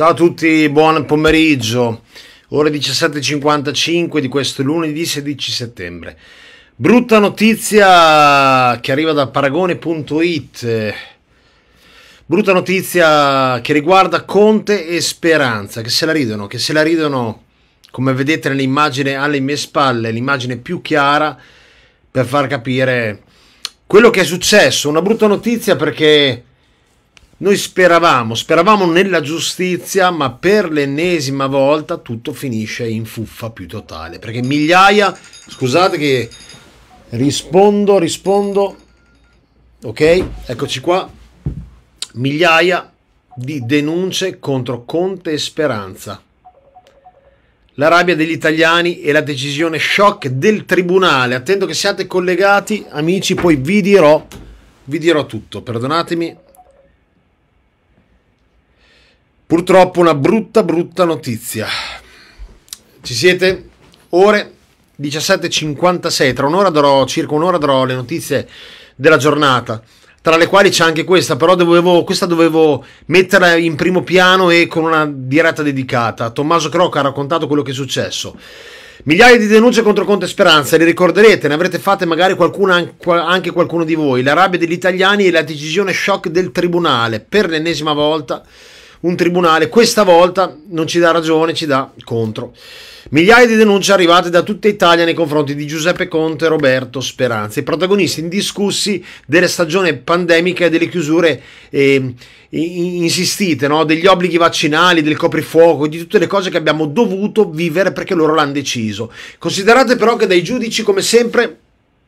Ciao a tutti, buon pomeriggio. Ore 17.55 di questo lunedì 16 settembre. Brutta notizia che arriva da paragone.it. Brutta notizia che riguarda Conte e Speranza, che se la ridono, che se la ridono, come vedete nell'immagine alle mie spalle, l'immagine più chiara per far capire quello che è successo. Una brutta notizia perché noi speravamo, speravamo nella giustizia, ma per l'ennesima volta tutto finisce in fuffa più totale, perché migliaia, scusate che rispondo, rispondo, ok? Eccoci qua, migliaia di denunce contro Conte e Speranza. La rabbia degli italiani e la decisione shock del tribunale. Attendo che siate collegati, amici, poi vi dirò, vi dirò tutto. Perdonatemi, Purtroppo una brutta, brutta notizia. Ci siete? Ore 17.56, tra un'ora darò, circa un'ora darò le notizie della giornata, tra le quali c'è anche questa, però dovevo, questa dovevo metterla in primo piano e con una diretta dedicata. Tommaso Croc ha raccontato quello che è successo. Migliaia di denunce contro Conte Speranza, le ricorderete, ne avrete fatte magari qualcuna, anche qualcuno di voi. La rabbia degli italiani e la decisione shock del tribunale, per l'ennesima volta un tribunale questa volta non ci dà ragione, ci dà contro. Migliaia di denunce arrivate da tutta Italia nei confronti di Giuseppe Conte e Roberto Speranza, i protagonisti indiscussi della stagione pandemica e delle chiusure eh, insistite, no? degli obblighi vaccinali, del coprifuoco, di tutte le cose che abbiamo dovuto vivere perché loro l'hanno deciso. Considerate però che dai giudici, come sempre,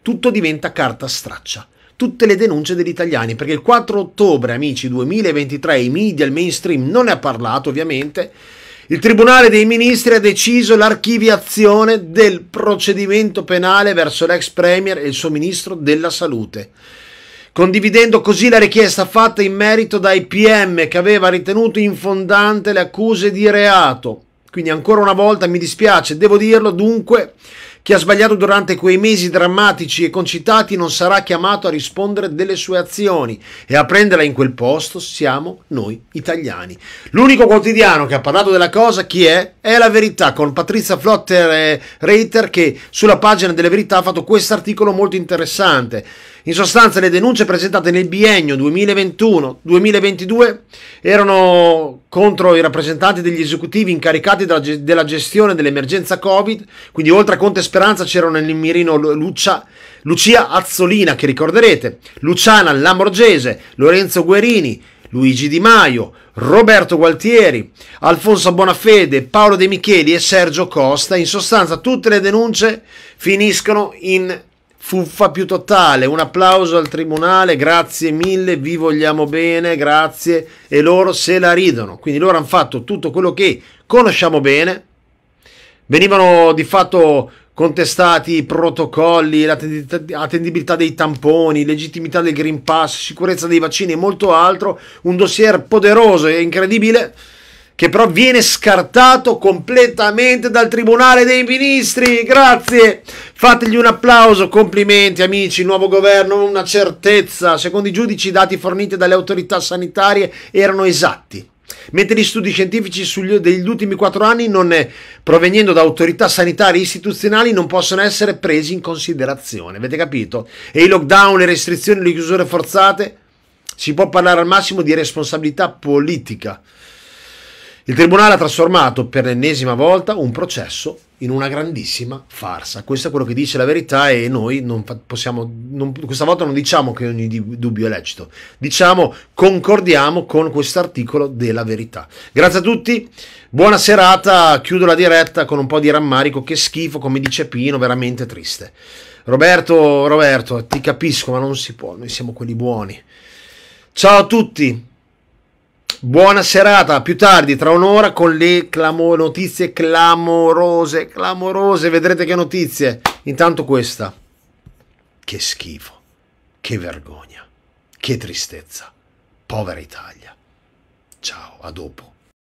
tutto diventa carta straccia tutte le denunce degli italiani, perché il 4 ottobre, amici, 2023, i media, il mainstream non ne ha parlato ovviamente, il Tribunale dei Ministri ha deciso l'archiviazione del procedimento penale verso l'ex Premier e il suo Ministro della Salute, condividendo così la richiesta fatta in merito dai PM che aveva ritenuto infondante le accuse di reato. Quindi ancora una volta mi dispiace, devo dirlo, dunque chi ha sbagliato durante quei mesi drammatici e concitati non sarà chiamato a rispondere delle sue azioni e a prenderla in quel posto siamo noi italiani. L'unico quotidiano che ha parlato della cosa chi è? È la verità con Patrizia Flotter Reiter che sulla pagina delle verità ha fatto questo articolo molto interessante. In sostanza le denunce presentate nel biennio 2021-2022 erano contro i rappresentanti degli esecutivi incaricati della, gestione dell'emergenza Covid, quindi oltre a Conte Speranza c'erano nel mirino Lucia, Lucia Azzolina, che ricorderete, Luciana Lamorgese, Lorenzo Guerini, Luigi Di Maio, Roberto Gualtieri, Alfonso Bonafede, Paolo De Micheli e Sergio Costa. In sostanza tutte le denunce finiscono in fuffa più totale. Un applauso al tribunale, grazie mille, vi vogliamo bene, grazie. E loro se la ridono. Quindi loro hanno fatto tutto quello che conosciamo bene. Venivano di fatto contestati i protocolli, l'attendibilità dei tamponi, legittimità del Green Pass, sicurezza dei vaccini e molto altro. Un dossier poderoso e incredibile che però viene scartato completamente dal Tribunale dei Ministri. Grazie, fategli un applauso, complimenti amici, nuovo governo, una certezza. Secondo i giudici i dati forniti dalle autorità sanitarie erano esatti. Mentre gli studi scientifici sugli, degli ultimi quattro anni, non, provenendo da autorità sanitarie istituzionali, non possono essere presi in considerazione. Avete capito? E i lockdown, le restrizioni, le chiusure forzate, si può parlare al massimo di responsabilità politica. Il tribunale ha trasformato per l'ennesima volta un processo in una grandissima farsa. Questo è quello che dice la verità e noi non possiamo, non, questa volta non diciamo che ogni dubbio è lecito, diciamo concordiamo con questo articolo della verità. Grazie a tutti, buona serata, chiudo la diretta con un po' di rammarico, che schifo come dice Pino, veramente triste. Roberto, Roberto, ti capisco ma non si può, noi siamo quelli buoni. Ciao a tutti! Buona serata, più tardi, tra un'ora, con le clamo- notizie clamorose, clamorose, vedrete che notizie. Intanto questa. Che schifo, che vergogna, che tristezza. Povera Italia. Ciao, a dopo.